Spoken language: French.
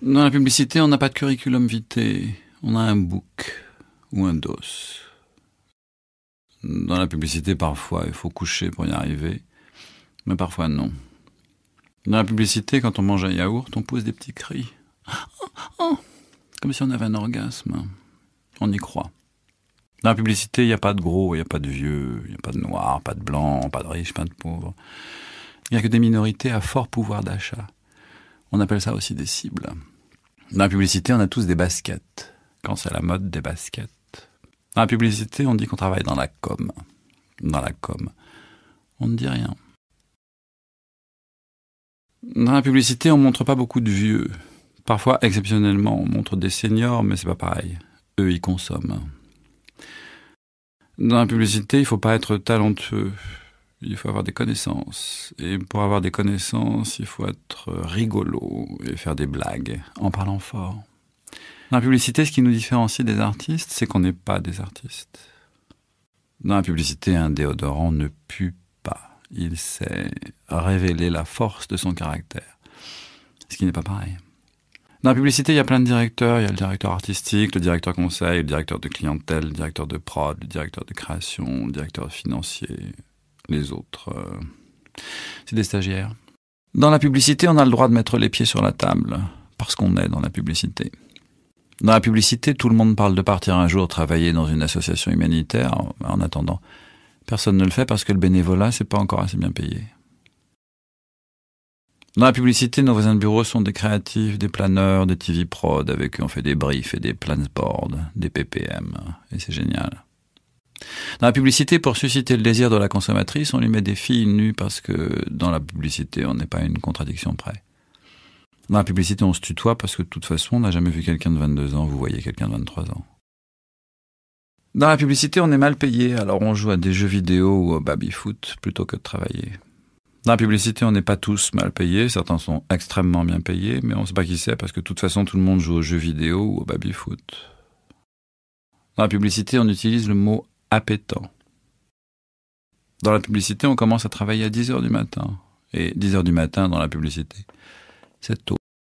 Dans la publicité, on n'a pas de curriculum vitae, on a un book ou un dos. Dans la publicité, parfois, il faut coucher pour y arriver, mais parfois non. Dans la publicité, quand on mange un yaourt, on pousse des petits cris. Oh, oh, comme si on avait un orgasme. On y croit. Dans la publicité, il n'y a pas de gros, il n'y a pas de vieux, il n'y a pas de noir, pas de blanc, pas de riches, pas de pauvres. Il n'y a que des minorités à fort pouvoir d'achat. On appelle ça aussi des cibles. Dans la publicité, on a tous des baskets. Quand c'est la mode des baskets. Dans la publicité, on dit qu'on travaille dans la com. Dans la com. On ne dit rien. Dans la publicité, on montre pas beaucoup de vieux. Parfois, exceptionnellement, on montre des seniors, mais c'est pas pareil. Eux, ils consomment. Dans la publicité, il faut pas être talentueux il faut avoir des connaissances. Et pour avoir des connaissances, il faut être rigolo et faire des blagues en parlant fort. Dans la publicité, ce qui nous différencie des artistes, c'est qu'on n'est pas des artistes. Dans la publicité, un déodorant ne pue pas. Il sait révéler la force de son caractère. Ce qui n'est pas pareil. Dans la publicité, il y a plein de directeurs. Il y a le directeur artistique, le directeur conseil, le directeur de clientèle, le directeur de prod, le directeur de création, le directeur financier, les autres, euh, c'est des stagiaires. Dans la publicité, on a le droit de mettre les pieds sur la table, parce qu'on est dans la publicité. Dans la publicité, tout le monde parle de partir un jour travailler dans une association humanitaire. En attendant, personne ne le fait parce que le bénévolat, c'est pas encore assez bien payé. Dans la publicité, nos voisins de bureau sont des créatifs, des planeurs, des TV prod, avec qui on fait des briefs et des plans boards, des PPM, et c'est génial. Dans la publicité, pour susciter le désir de la consommatrice, on lui met des filles nues parce que dans la publicité, on n'est pas une contradiction près. Dans la publicité, on se tutoie parce que de toute façon, on n'a jamais vu quelqu'un de 22 ans, vous voyez quelqu'un de 23 ans. Dans la publicité, on est mal payé, alors on joue à des jeux vidéo ou au baby-foot plutôt que de travailler. Dans la publicité, on n'est pas tous mal payés, certains sont extrêmement bien payés, mais on ne sait pas qui c'est parce que de toute façon, tout le monde joue aux jeux vidéo ou au baby-foot. Dans la publicité, on utilise le mot appétant. Dans la publicité, on commence à travailler à 10 heures du matin. Et 10 heures du matin dans la publicité, c'est tôt.